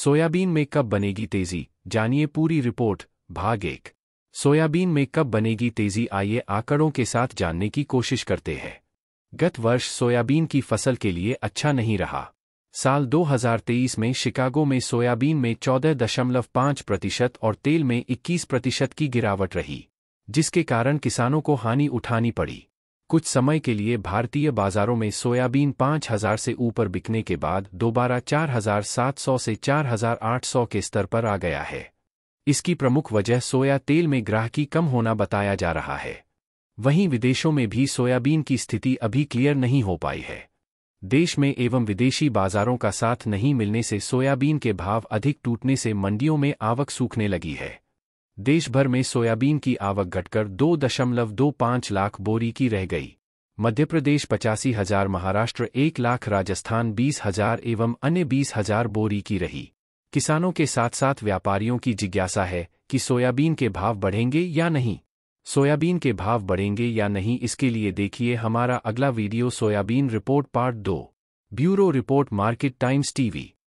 soybean में कब बनेगी तेजी जानिए पूरी रिपोर्ट भाग एक सोयाबीन में कब बनेगी तेजी आइए आंकड़ों के साथ जानने की कोशिश करते हैं गत वर्ष सोयाबीन की फसल के लिए अच्छा नहीं रहा साल 2023 में शिकागो में सोयाबीन में 14.5 प्रतिशत और तेल में 21 प्रतिशत की गिरावट रही जिसके कारण किसानों को हानि उठानी पड़ी कुछ समय के लिए भारतीय बाजारों में सोयाबीन 5000 से ऊपर बिकने के बाद दोबारा 4700 से 4800 के स्तर पर आ गया है इसकी प्रमुख वजह सोया तेल में ग्राहकी कम होना बताया जा रहा है वहीं विदेशों में भी सोयाबीन की स्थिति अभी क्लियर नहीं हो पाई है देश में एवं विदेशी बाजारों का साथ नहीं मिलने से सोयाबीन के भाव अधिक टूटने से मंडियों में आवक सूखने लगी है देश भर में सोयाबीन की आवक घटकर दो दशमलव दो लाख बोरी की रह गई मध्य प्रदेश पचासी हजार महाराष्ट्र एक लाख राजस्थान बीस हजार एवं अन्य बीस हजार बोरी की रही किसानों के साथ साथ व्यापारियों की जिज्ञासा है कि सोयाबीन के भाव बढ़ेंगे या नहीं सोयाबीन के भाव बढ़ेंगे या नहीं इसके लिए देखिए हमारा अगला वीडियो सोयाबीन रिपोर्ट पार्ट दो bureau report market times TV